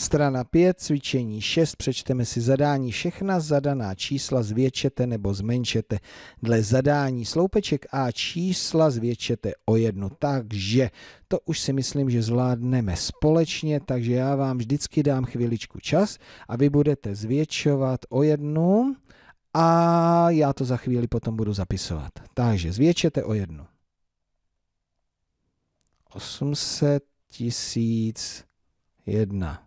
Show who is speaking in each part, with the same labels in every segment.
Speaker 1: Strana 5, cvičení 6, přečteme si zadání. Všechna zadaná čísla zvětšete nebo zmenšete. Dle zadání sloupeček A čísla zvětšete o jednu. Takže to už si myslím, že zvládneme společně, takže já vám vždycky dám chviličku čas a vy budete zvětšovat o jednu a já to za chvíli potom budu zapisovat. Takže zvětšete o jednu. 800 tisíc jedna.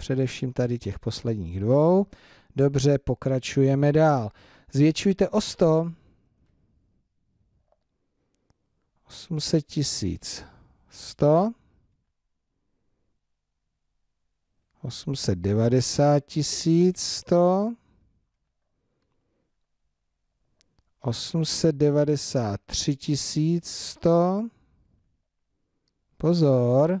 Speaker 1: především tady těch posledních dvou. Dobře, pokračujeme dál. Zvětšujte o 100. 800 tisíc. 100. 890 tisíc 100. 893 100. Pozor,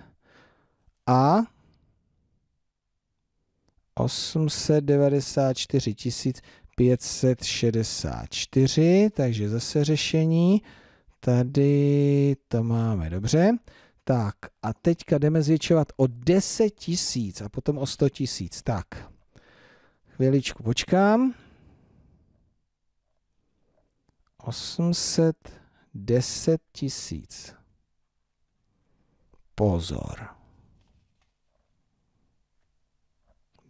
Speaker 1: a 894 564, takže zase řešení. Tady to máme dobře. Tak a teďka jdeme zvětšovat o 10 tisíc a potom o 100 tisíc. Tak, chviličku počkám. 810 tisíc. Pozor.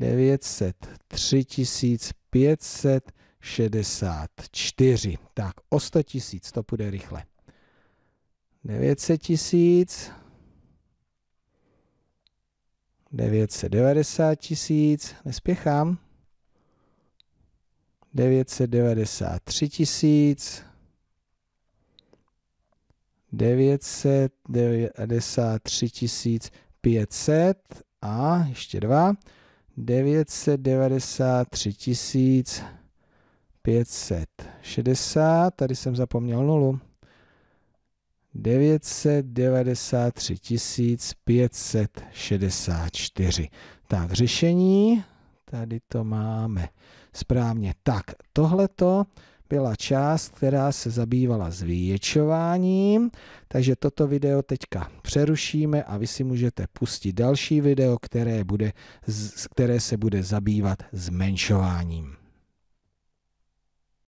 Speaker 1: 900, 3564. Tak o 100 tisíc, to bude rychle. 900 tisíc, 990 tisíc, nespěchám, 993 tisíc, 993 500 a ještě dva, 993 560, tady jsem zapomněl nulu, 993 564. Tak, řešení, tady to máme správně. Tak, tohleto byla část, která se zabývala zvětšováním, takže toto video teďka přerušíme a vy si můžete pustit další video, které, bude, které se bude zabývat zmenšováním.